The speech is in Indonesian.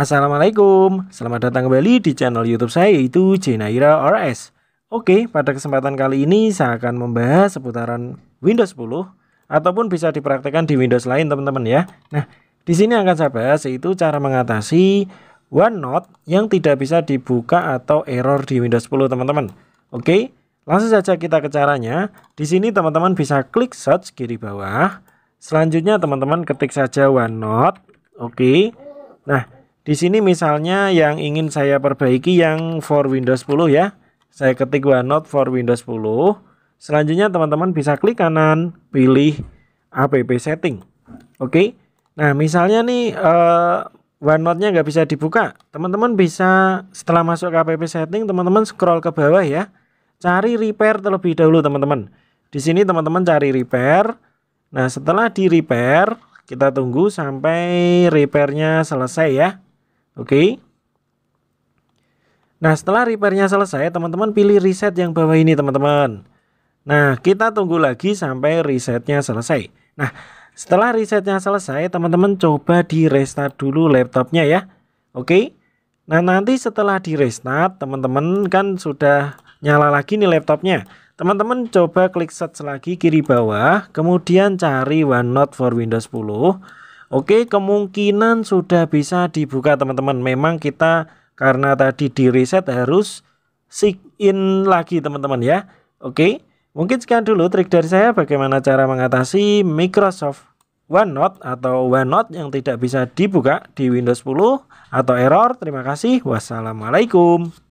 Assalamualaikum, selamat datang kembali di channel YouTube saya yaitu Jenaira RS. Oke, pada kesempatan kali ini saya akan membahas seputaran Windows 10 ataupun bisa dipraktekkan di Windows lain teman-teman ya. Nah, di sini akan saya bahas yaitu cara mengatasi OneNote yang tidak bisa dibuka atau error di Windows 10 teman-teman. Oke, langsung saja kita ke caranya. Di sini teman-teman bisa klik search kiri bawah. Selanjutnya teman-teman ketik saja OneNote. Oke. Nah, di sini misalnya yang ingin saya perbaiki yang for Windows 10 ya. Saya ketik OneNote for Windows 10. Selanjutnya teman-teman bisa klik kanan, pilih app setting. Oke. Nah, misalnya nih uh, eh, OneNote-nya nggak bisa dibuka. Teman-teman bisa setelah masuk ke app setting, teman-teman scroll ke bawah ya. Cari repair terlebih dahulu, teman-teman. Di sini teman-teman cari repair. Nah, setelah di repair, kita tunggu sampai repairnya selesai ya. Oke. Okay? Nah, setelah repairnya selesai, teman-teman pilih reset yang bawah ini, teman-teman. Nah, kita tunggu lagi sampai resetnya selesai. Nah, setelah resetnya selesai, teman-teman coba di restart dulu laptopnya ya. Oke. Nah, nanti setelah di restart, teman-teman kan sudah nyala lagi nih laptopnya. Teman-teman coba klik search lagi kiri bawah, kemudian cari OneNote for Windows 10. Oke, kemungkinan sudah bisa dibuka teman-teman. Memang kita karena tadi di reset harus sign in lagi teman-teman ya. Oke, mungkin sekian dulu trik dari saya bagaimana cara mengatasi Microsoft OneNote atau OneNote yang tidak bisa dibuka di Windows 10 atau error. Terima kasih. Wassalamualaikum.